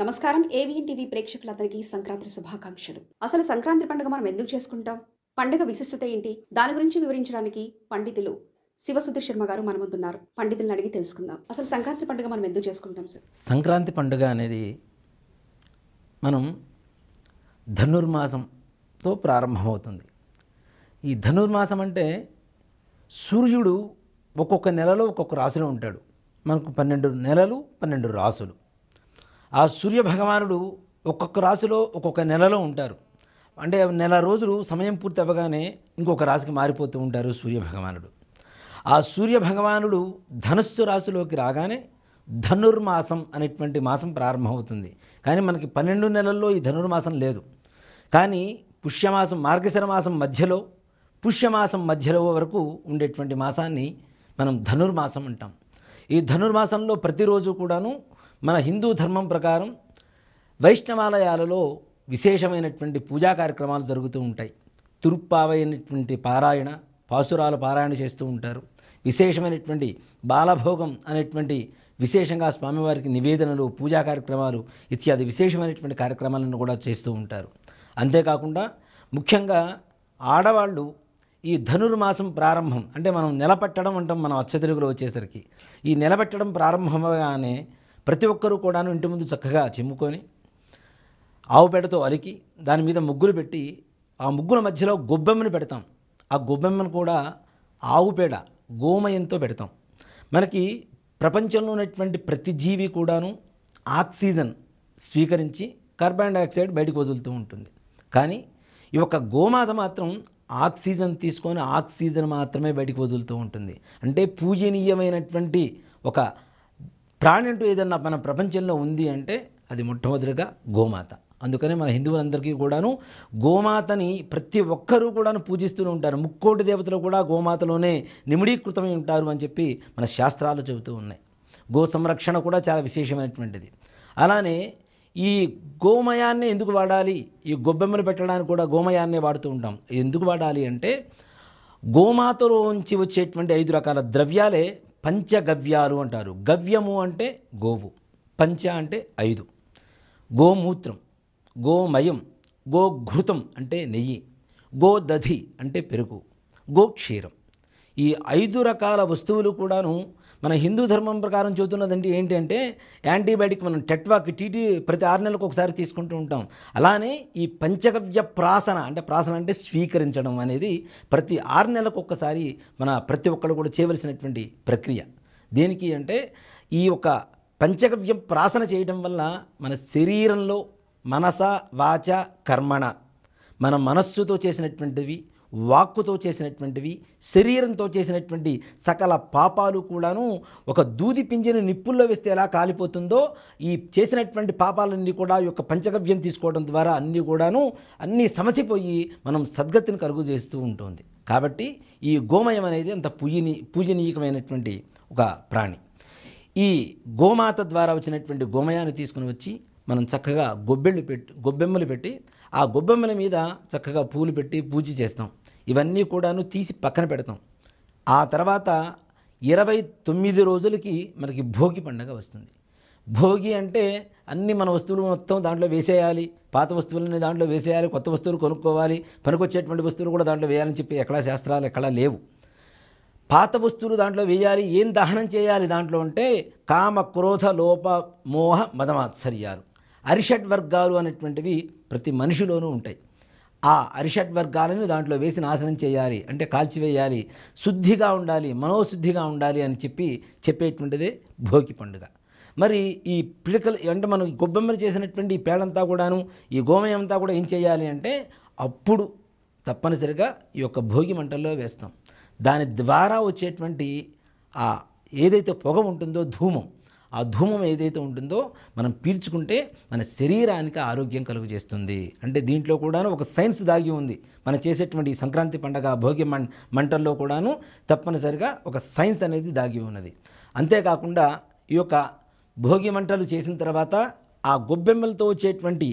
నమస్కారం AVN TV ప్రేక్షకులందరికీ సంక్రాంతి శుభాకాంక్షలు అసలు సంక్రాంతి పండుగ మనం ఎందుకు చేసుకుంటాం పండుగ విశిష్టత ఏంటి దాని గురించి వివరించడానికి పండితులు శివసుధీర్ శర్మ గారు మన ముందున్నారు పండితులను అడిగి తెలుసుకుందాం అసలు సంక్రాంతి పండుగ మనం ఎందుకు చేసుకుంటాం సార్ సంక్రాంతి పండుగ అనేది మనం ధనుర్మాసంతో ప్రారంభమవుతుంది ఈ ధనుర్మాసం అంటే సూర్యుడు ఒక్కొక్క నెలలో ఒక్కొక్క రాశిలో ఉంటాడు మనకు పన్నెండు నెలలు పన్నెండు రాసులు ఆ సూర్య భగవానుడు ఒక్కొక్క రాశిలో ఒక్కొక్క నెలలో ఉంటారు అంటే నెల రోజులు సమయం పూర్తి అవ్వగానే ఇంకొక రాశికి మారిపోతూ ఉంటారు సూర్య భగవానుడు ఆ సూర్య భగవానుడు ధనుస్సు రాశిలోకి రాగానే ధనుర్మాసం అనేటువంటి మాసం ప్రారంభమవుతుంది కానీ మనకి పన్నెండు నెలల్లో ఈ ధనుర్మాసం లేదు కానీ పుష్యమాసం మార్గశర మాసం మధ్యలో పుష్యమాసం మధ్యలో వరకు ఉండేటువంటి మాసాన్ని మనం ధనుర్మాసం అంటాం ఈ ధనుర్మాసంలో ప్రతిరోజు కూడాను మన హిందూ ధర్మం ప్రకారం వైష్ణవాలయాలలో విశేషమైనటువంటి పూజా కార్యక్రమాలు జరుగుతూ ఉంటాయి తురుప్పావైనటువంటి పారాయణ పాసురాలు పారాయణ చేస్తూ ఉంటారు విశేషమైనటువంటి బాలభోగం అనేటువంటి విశేషంగా స్వామివారికి నివేదనలు పూజా కార్యక్రమాలు ఇత్యాది విశేషమైనటువంటి కార్యక్రమాలను కూడా చేస్తూ ఉంటారు అంతేకాకుండా ముఖ్యంగా ఆడవాళ్ళు ఈ ధనుర్మాసం ప్రారంభం అంటే మనం నిలబెట్టడం అంటాం మనం అచ్చ తెలుగులో వచ్చేసరికి ఈ నిలబెట్టడం ప్రారంభంగానే ప్రతి ఒక్కరూ కూడాను ఇంటి ముందు చక్కగా చిమ్ముకొని ఆవు పేడతో అలికి దాని మీద ముగ్గులు పెట్టి ఆ ముగ్గుల మధ్యలో గొబ్బెమ్మను పెడతాం ఆ గొబ్బెమ్మను కూడా ఆవు పేడ గోమయంతో పెడతాం మనకి ప్రపంచంలో ఉన్నటువంటి ప్రతి జీవి కూడాను ఆక్సిజన్ స్వీకరించి కార్బన్ డైఆక్సైడ్ బయటకు వదులుతూ ఉంటుంది కానీ ఈ యొక్క గోమాత మాత్రం ఆక్సిజన్ తీసుకొని ఆక్సిజన్ మాత్రమే బయటకు వదులుతూ ఉంటుంది అంటే పూజనీయమైనటువంటి ఒక ప్రాణి అంటూ ఏదన్నా మన ప్రపంచంలో ఉంది అంటే అది మొట్టమొదటిగా గోమాత అందుకనే మన హిందువులందరికీ కూడాను గోమాతని ప్రతి ఒక్కరూ కూడాను పూజిస్తూనే ఉంటారు ముక్కోటి దేవతలు కూడా గోమాతలోనే నిమిడీకృతమై ఉంటారు అని చెప్పి మన శాస్త్రాలు చెబుతూ ఉన్నాయి గో సంరక్షణ కూడా చాలా విశేషమైనటువంటిది అలానే ఈ గోమయాన్ని ఎందుకు వాడాలి ఈ గొబ్బెమ్మలు పెట్టడానికి కూడా గోమయాన్నే వాడుతూ ఉంటాం ఎందుకు వాడాలి అంటే గోమాతలోంచి వచ్చేటువంటి ఐదు రకాల ద్రవ్యాలే పంచగవ్యాలు అంటారు గవ్యము అంటే గోవు పంచ అంటే ఐదు గోమూత్రం గోమయం గోఘృతం అంటే నెయ్యి గోదధి అంటే పెరుగు గోక్షీరం ఈ ఐదు రకాల వస్తువులు కూడాను మన హిందూ ధర్మం ప్రకారం చెబుతున్నదంటే ఏంటంటే యాంటీబయాటిక్ మనం టెట్వాక్ టీటీ ప్రతి ఆరు నెలలకు ఒకసారి తీసుకుంటూ ఉంటాం అలానే ఈ పంచగవ్య ప్రాసన అంటే ప్రాసన అంటే స్వీకరించడం అనేది ప్రతి ఆరు నెలలకు ఒక్కసారి మన ప్రతి ఒక్కరు కూడా చేయవలసినటువంటి ప్రక్రియ దేనికి అంటే ఈ ఒక పంచగవ్యం ప్రాసన చేయడం వల్ల మన శరీరంలో మనస వాచ కర్మణ మన మనస్సుతో చేసినటువంటివి వాక్కుతో చేసినటువంటివి శరీరంతో చేసినటువంటి సకల పాపాలు కూడాను ఒక దూది పింజను నిప్పుల్లో వేస్తే ఎలా కాలిపోతుందో ఈ చేసినటువంటి పాపాలన్నీ కూడా ఈ యొక్క పంచగవ్యం తీసుకోవడం ద్వారా అన్నీ కూడాను అన్నీ సమసిపోయి మనం సద్గతిని కరుగు చేస్తూ ఉంటుంది కాబట్టి ఈ గోమయం అనేది అంత పూజని పూజనీయకమైనటువంటి ఒక ప్రాణి ఈ గోమాత ద్వారా వచ్చినటువంటి గోమయాన్ని తీసుకుని వచ్చి మనం చక్కగా గొబ్బెళ్ళు పెట్టి గొబ్బెమ్మలు పెట్టి ఆ గొబ్బెమ్మల మీద చక్కగా పూలు పెట్టి పూజ చేస్తాం ఇవన్నీ కూడాను తీసి పక్కన పెడతాం ఆ తర్వాత ఇరవై తొమ్మిది రోజులకి మనకి భోగి పండగ వస్తుంది భోగి అంటే అన్ని మన వస్తువులు మొత్తం దాంట్లో వేసేయాలి పాత వస్తువులని దాంట్లో వేసేయాలి కొత్త వస్తువులు కొనుక్కోవాలి పనికొచ్చేటువంటి వస్తువులు కూడా దాంట్లో వేయాలని చెప్పి ఎక్కడా శాస్త్రాలు ఎక్కడా లేవు పాత వస్తువులు దాంట్లో వేయాలి ఏం దహనం చేయాలి దాంట్లో అంటే కామ క్రోధ లోప మోహ మదమాత్సర్యాలు అరిషడ్ వర్గాలు అనేటువంటివి ప్రతి మనిషిలోనూ ఉంటాయి ఆ అరిషడ్ వర్గాలను దాంట్లో వేసి నాశనం చేయాలి అంటే కాల్చివేయాలి శుద్ధిగా ఉండాలి మనోశుద్ధిగా ఉండాలి అని చెప్పి చెప్పేటువంటిదే భోగి పండుగ మరి ఈ పిడకలు అంటే మనం గొబ్బెమ్మలు చేసినటువంటి ఈ పేడంతా కూడాను ఈ గోమయంతా కూడా ఏం చేయాలి అంటే అప్పుడు తప్పనిసరిగా ఈ యొక్క భోగి మంటల్లో వేస్తాం దాని ద్వారా వచ్చేటువంటి ఆ ఏదైతే పొగ ఉంటుందో ధూమం ఆ ధూమం ఏదైతే ఉంటుందో మనం పీల్చుకుంటే మన శరీరానికి ఆరోగ్యం కలుగు చేస్తుంది అంటే దీంట్లో కూడాను ఒక సైన్స్ దాగి ఉంది మనం చేసేటువంటి ఈ సంక్రాంతి పండగ భోగి మంటల్లో కూడాను తప్పనిసరిగా ఒక సైన్స్ అనేది దాగి ఉన్నది అంతేకాకుండా ఈ యొక్క భోగి మంటలు చేసిన తర్వాత ఆ గొబ్బెమ్మలతో వచ్చేటువంటి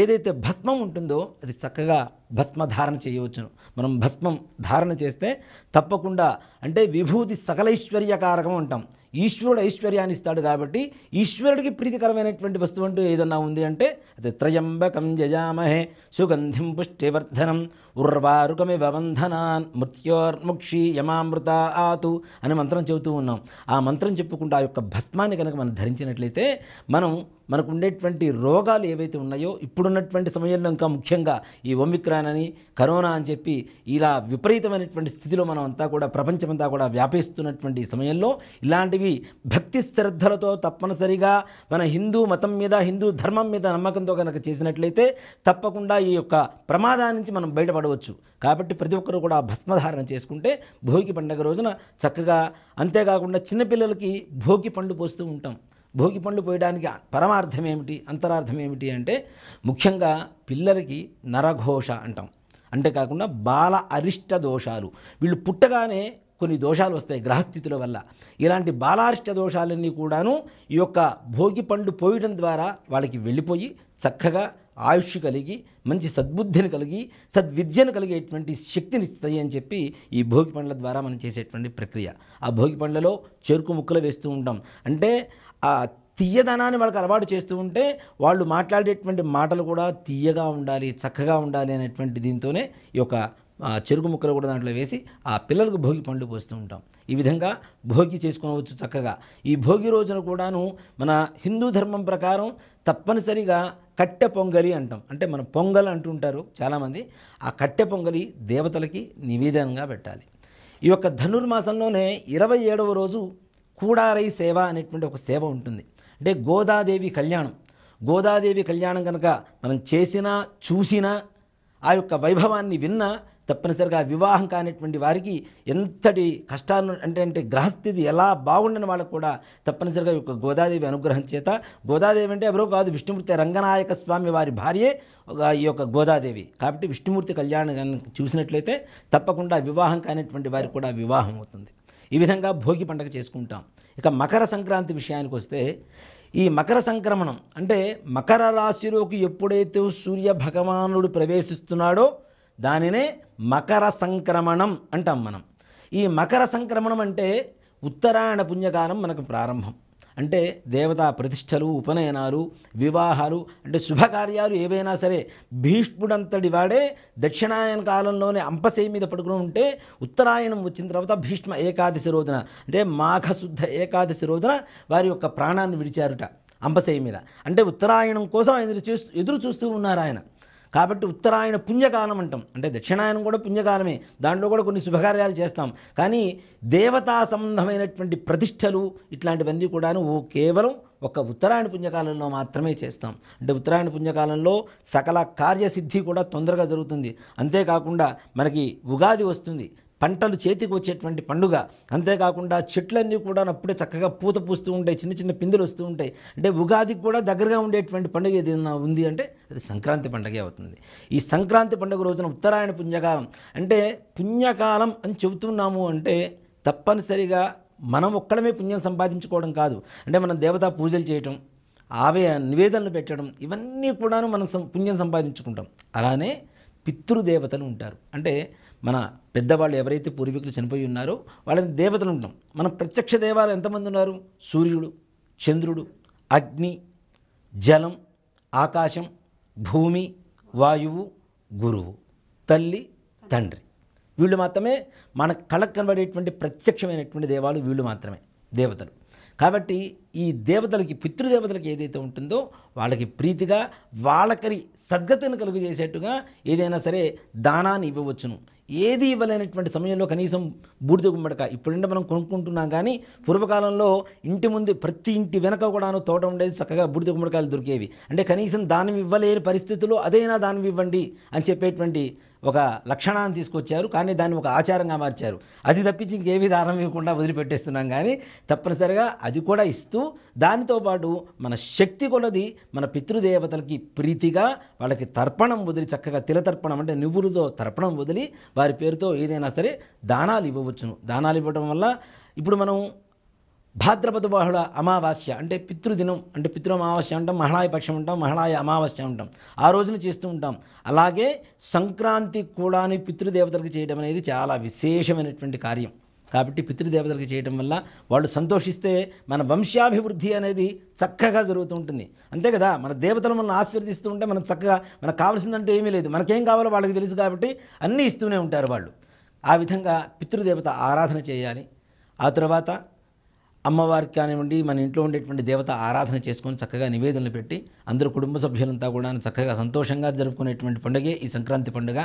ఏదైతే భస్మం ఉంటుందో అది చక్కగా భస్మ ధారణ చేయవచ్చును మనం భస్మం ధారణ చేస్తే తప్పకుండా అంటే విభూతి సకలైశ్వర్యకారకం అంటాం ఈశ్వరుడు ఐశ్వర్యాన్ని ఇస్తాడు కాబట్టి ఈశ్వరుడికి ప్రీతికరమైనటువంటి వస్తువు అంటూ ఏదన్నా ఉంది అంటే అది త్రయంబకం జజామహే సుగంధిం పుష్టివర్ధనం ఉర్వారుకమివ మృత్యోర్ముక్షి యమామృత ఆతు అనే మంత్రం చెబుతూ ఉన్నాం ఆ మంత్రం చెప్పుకుంటూ ఆ యొక్క భస్మాన్ని కనుక మనం ధరించినట్లయితే మనం మనకు ఉండేటువంటి రోగాలు ఏవైతే ఉన్నాయో ఇప్పుడున్నటువంటి సమయంలో ఇంకా ముఖ్యంగా ఈ ఒమిక్రాన్ అని కరోనా అని చెప్పి ఇలా విపరీతమైనటువంటి స్థితిలో మనం అంతా కూడా ప్రపంచమంతా కూడా వ్యాపిస్తున్నటువంటి సమయంలో ఇలాంటివి భక్తి శ్రద్ధలతో తప్పనిసరిగా మన హిందూ మతం మీద హిందూ ధర్మం మీద నమ్మకంతో కనుక చేసినట్లయితే తప్పకుండా ఈ యొక్క ప్రమాదాన్ని మనం బయటపడ ఉపయోగపడవచ్చు కాబట్టి ప్రతి ఒక్కరు కూడా భస్మధారణ చేసుకుంటే భోగి పండుగ రోజున చక్కగా అంతేకాకుండా చిన్నపిల్లలకి భోగి పండు పోస్తూ ఉంటాం భోగి పండ్లు పోయడానికి పరమార్థం ఏమిటి అంతరార్థం ఏమిటి అంటే ముఖ్యంగా పిల్లలకి నరఘోష అంటాం అంతేకాకుండా బాల అరిష్ట దోషాలు వీళ్ళు పుట్టగానే కొన్ని దోషాలు వస్తాయి గ్రహస్థితుల వల్ల ఇలాంటి బాలారిష్ట దోషాలన్నీ కూడాను ఈ యొక్క భోగి పండు పోయడం ద్వారా వాళ్ళకి వెళ్ళిపోయి చక్కగా ఆయుష్ కలిగి మంచి సద్బుద్ధిని కలిగి సద్విద్యను కలిగేటువంటి శక్తిని ఇస్తాయి అని చెప్పి ఈ భోగి పండ్ల ద్వారా మనం చేసేటువంటి ప్రక్రియ ఆ భోగి పండ్లలో చెరుకు ముక్కలు వేస్తూ ఉంటాం అంటే ఆ తీయదనాన్ని వాళ్ళకి అలవాటు చేస్తూ ఉంటే వాళ్ళు మాట్లాడేటువంటి మాటలు కూడా తీయగా ఉండాలి చక్కగా ఉండాలి అనేటువంటి దీంతోనే ఈ యొక్క చెరుకు ముక్కలు కూడా దాంట్లో వేసి ఆ పిల్లలకు భోగి పండ్లు పోస్తూ ఉంటాం ఈ విధంగా భోగి చేసుకోవచ్చు చక్కగా ఈ భోగి రోజున కూడాను మన హిందూ ధర్మం ప్రకారం తప్పనిసరిగా కట్టె పొంగలి అంటాం అంటే మన పొంగల్ అంటుంటారు చాలామంది ఆ కట్టె పొంగలి దేవతలకి నివేదనగా పెట్టాలి ఈ యొక్క ధనుర్మాసంలోనే ఇరవై ఏడవ రోజు కూడారై సేవ అనేటువంటి ఒక సేవ ఉంటుంది అంటే గోదాదేవి కళ్యాణం గోదాదేవి కళ్యాణం కనుక మనం చేసినా చూసినా ఆ యొక్క వైభవాన్ని విన్నా తప్పనిసరిగా వివాహం కానిటువంటి వారికి ఎంతటి కష్టాన్ని అంటే అంటే గ్రహస్థితి ఎలా బాగుండని వాళ్ళకు కూడా తప్పనిసరిగా యొక్క గోదాదేవి అనుగ్రహం చేత గోదాదేవి అంటే ఎవరో కాదు విష్ణుమూర్తి రంగనాయక స్వామి వారి భార్యే ఈ యొక్క గోదాదేవి కాబట్టి విష్ణుమూర్తి కళ్యాణం చూసినట్లయితే తప్పకుండా వివాహం కానిటువంటి వారికి కూడా వివాహం అవుతుంది ఈ విధంగా భోగి పండుగ చేసుకుంటాం ఇక మకర సంక్రాంతి విషయానికి వస్తే ఈ మకర సంక్రమణం అంటే మకర రాశిలోకి ఎప్పుడైతే సూర్య భగవానుడు ప్రవేశిస్తున్నాడో దానినే మకర సంక్రమణం అంటాం మనం ఈ మకర సంక్రమణం అంటే ఉత్తరాయణ పుణ్యకాలం మనకు ప్రారంభం అంటే దేవతా ప్రతిష్టలు ఉపనయనాలు వివాహాలు అంటే శుభకార్యాలు ఏవైనా సరే భీష్ముడంతటి వాడే దక్షిణాయన కాలంలోనే అంపసే మీద పడుకుని ఉంటే ఉత్తరాయణం వచ్చిన తర్వాత భీష్మ ఏకాదశి రోజున అంటే మాఘశుద్ధ ఏకాదశి రోజున వారి యొక్క ప్రాణాన్ని విడిచారుట అంపశయ మీద అంటే ఉత్తరాయణం కోసం ఎదురు చూస్తూ ఎదురు చూస్తూ ఉన్నారు ఆయన కాబట్టి ఉత్తరాయణ పుణ్యకాలం అంటాం అంటే దక్షిణాయనం కూడా పుణ్యకాలమే దాంట్లో కూడా కొన్ని శుభకార్యాలు చేస్తాం కానీ దేవతా సంబంధమైనటువంటి ప్రతిష్టలు ఇట్లాంటివన్నీ కూడాను కేవలం ఒక ఉత్తరాయణ పుణ్యకాలంలో మాత్రమే చేస్తాం అంటే ఉత్తరాయణ పుణ్యకాలంలో సకల కార్యసిద్ధి కూడా తొందరగా జరుగుతుంది అంతేకాకుండా మనకి ఉగాది వస్తుంది పంటలు చేతికి వచ్చేటువంటి పండుగ అంతేకాకుండా చెట్లన్నీ కూడా అప్పుడే చక్కగా పూత పూస్తూ ఉంటాయి చిన్న చిన్న పిందులు వస్తూ ఉంటాయి అంటే ఉగాదికి కూడా దగ్గరగా ఉండేటువంటి పండుగ ఏదైనా ఉంది అంటే అది సంక్రాంతి పండుగే అవుతుంది ఈ సంక్రాంతి పండుగ రోజున ఉత్తరాయణ పుణ్యకాలం అంటే పుణ్యకాలం అని చెబుతున్నాము అంటే తప్పనిసరిగా మనం ఒక్కడమే పుణ్యం సంపాదించుకోవడం కాదు అంటే మనం దేవతా పూజలు చేయటం ఆవే నివేదనలు పెట్టడం ఇవన్నీ కూడాను మనం పుణ్యం సంపాదించుకుంటాం అలానే పితృదేవతలు ఉంటారు అంటే మన పెద్దవాళ్ళు ఎవరైతే పూర్వీకులు చనిపోయి ఉన్నారో వాళ్ళని దేవతలు ఉంటాం మన ప్రత్యక్ష దేవాలు ఎంతమంది ఉన్నారు సూర్యుడు చంద్రుడు అగ్ని జలం ఆకాశం భూమి వాయువు గురువు తల్లి తండ్రి వీళ్ళు మాత్రమే మన కళకు కనబడేటువంటి ప్రత్యక్షమైనటువంటి దేవాలు వీళ్ళు మాత్రమే దేవతలు కాబట్టి ఈ దేవతలకి పితృదేవతలకి ఏదైతే ఉంటుందో వాళ్ళకి ప్రీతిగా వాళ్ళకరి సద్గతిని కలుగు చేసేట్టుగా ఏదైనా సరే దానాన్ని ఇవ్వవచ్చును ఏది ఇవ్వలేనటువంటి సమయంలో కనీసం బూడిద గుమ్మడక ఇప్పుడు మనం కొనుక్కుంటున్నాం కానీ పూర్వకాలంలో ఇంటి ముందు ప్రతి ఇంటి వెనక కూడాను తోట ఉండేది చక్కగా బూడిద గుమ్మడికాయలు దొరికేవి అంటే కనీసం దానం ఇవ్వలేని పరిస్థితుల్లో అదైనా దానం ఇవ్వండి అని చెప్పేటువంటి ఒక లక్షణాన్ని తీసుకొచ్చారు కానీ దాన్ని ఒక ఆచారంగా మార్చారు అది తప్పించి ఇంకే విధానం ఇవ్వకుండా వదిలిపెట్టేస్తున్నాం కానీ తప్పనిసరిగా అది కూడా ఇస్తూ దానితో పాటు మన శక్తి కొలది మన పితృదేవతలకి ప్రీతిగా వాళ్ళకి తర్పణం వదిలి చక్కగా తిలతర్పణం తర్పణం అంటే నువ్వులతో తర్పణం వదిలి వారి పేరుతో ఏదైనా సరే దానాలు ఇవ్వవచ్చును దానాలు ఇవ్వడం వల్ల ఇప్పుడు మనం భాద్రపద బహుళ అమావాస్య అంటే పితృదినం అంటే పితృ అమావాస్య ఉంటాం మహిళాయ పక్షం ఉంటాం మహిళాయ అమావాస్య ఉంటాం ఆ రోజున చేస్తూ ఉంటాం అలాగే సంక్రాంతి కూడా పితృదేవతలకు చేయడం అనేది చాలా విశేషమైనటువంటి కార్యం కాబట్టి పితృదేవతలకు చేయడం వల్ల వాళ్ళు సంతోషిస్తే మన వంశాభివృద్ధి అనేది చక్కగా జరుగుతూ ఉంటుంది అంతే కదా మన దేవతలు మనల్ని ఆశీర్వదిస్తూ ఉంటే మనం చక్కగా మనకు కావాల్సిందంటూ ఏమీ లేదు మనకేం కావాలో వాళ్ళకి తెలుసు కాబట్టి అన్నీ ఇస్తూనే ఉంటారు వాళ్ళు ఆ విధంగా పితృదేవత ఆరాధన చేయాలి ఆ తర్వాత అమ్మవారికి కానివ్వండి మన ఇంట్లో ఉండేటువంటి దేవత ఆరాధన చేసుకొని చక్కగా నివేదనలు పెట్టి అందరూ కుటుంబ సభ్యులంతా కూడా చక్కగా సంతోషంగా జరుపుకునేటువంటి పండుగే ఈ సంక్రాంతి పండుగ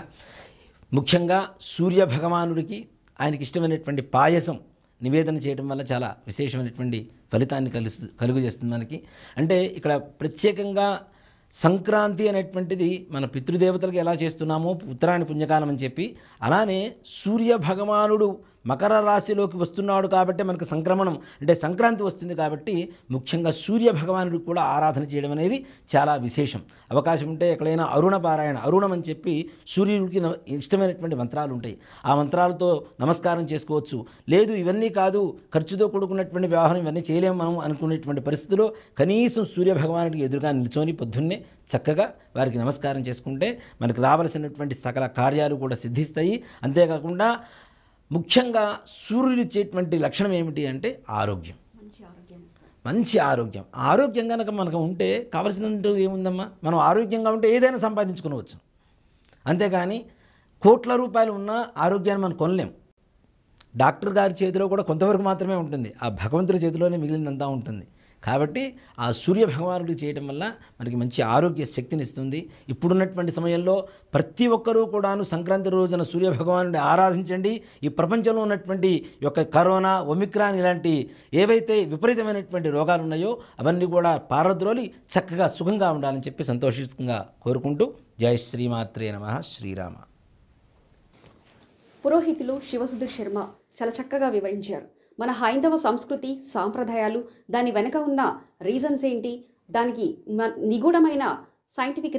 ముఖ్యంగా సూర్య భగవానుడికి ఆయనకి ఇష్టమైనటువంటి పాయసం నివేదన చేయడం వల్ల చాలా విశేషమైనటువంటి ఫలితాన్ని కలుసు కలుగజేస్తుంది మనకి అంటే ఇక్కడ ప్రత్యేకంగా సంక్రాంతి అనేటువంటిది మన పితృదేవతలకు ఎలా చేస్తున్నామో ఉత్తరాయణ పుణ్యకాలం అని చెప్పి అలానే సూర్య భగవానుడు మకర రాశిలోకి వస్తున్నాడు కాబట్టి మనకు సంక్రమణం అంటే సంక్రాంతి వస్తుంది కాబట్టి ముఖ్యంగా సూర్య భగవానుడికి కూడా ఆరాధన చేయడం అనేది చాలా విశేషం అవకాశం ఉంటే ఎక్కడైనా అరుణ పారాయణ అరుణం అని చెప్పి సూర్యుడికి ఇష్టమైనటువంటి మంత్రాలు ఉంటాయి ఆ మంత్రాలతో నమస్కారం చేసుకోవచ్చు లేదు ఇవన్నీ కాదు ఖర్చుతో కూడుకున్నటువంటి వ్యవహారం ఇవన్నీ చేయలేము మనం అనుకునేటువంటి పరిస్థితిలో కనీసం సూర్య భగవానుడికి ఎదురుగా నిల్చొని పొద్దున్నే చక్కగా వారికి నమస్కారం చేసుకుంటే మనకు రావలసినటువంటి సకల కార్యాలు కూడా సిద్ధిస్తాయి అంతేకాకుండా ముఖ్యంగా సూర్యుడు ఇచ్చేటువంటి లక్షణం ఏమిటి అంటే ఆరోగ్యం మంచి ఆరోగ్యం ఆరోగ్యం కనుక మనకు ఉంటే కావలసినంటూ ఏముందమ్మా మనం ఆరోగ్యంగా ఉంటే ఏదైనా సంపాదించుకునవచ్చు అంతేకాని కోట్ల రూపాయలు ఉన్న ఆరోగ్యాన్ని మనం కొనలేం డాక్టర్ గారి చేతిలో కూడా కొంతవరకు మాత్రమే ఉంటుంది ఆ భగవంతుడి చేతిలోనే మిగిలినంతా ఉంటుంది కాబట్టి ఆ సూర్య భగవానుడికి చేయడం వల్ల మనకి మంచి ఆరోగ్య శక్తిని ఇస్తుంది ఇప్పుడున్నటువంటి సమయంలో ప్రతి ఒక్కరూ కూడాను సంక్రాంతి రోజున సూర్య భగవానుడిని ఆరాధించండి ఈ ప్రపంచంలో ఉన్నటువంటి యొక్క కరోనా ఒమిక్రాన్ ఇలాంటి ఏవైతే విపరీతమైనటువంటి రోగాలు ఉన్నాయో అవన్నీ కూడా పారద్రోలి చక్కగా సుఖంగా ఉండాలని చెప్పి సంతోషంగా కోరుకుంటూ జై శ్రీమాత్రే నమ శ్రీరామ పురోహితులు శివసుధీర్ శర్మ చాలా చక్కగా వివరించారు మన హైందవ సంస్కృతి సాంప్రదాయాలు దాని వెనక ఉన్న రీజన్స్ ఏంటి దానికి నిగూఢమైన సైంటిఫిక్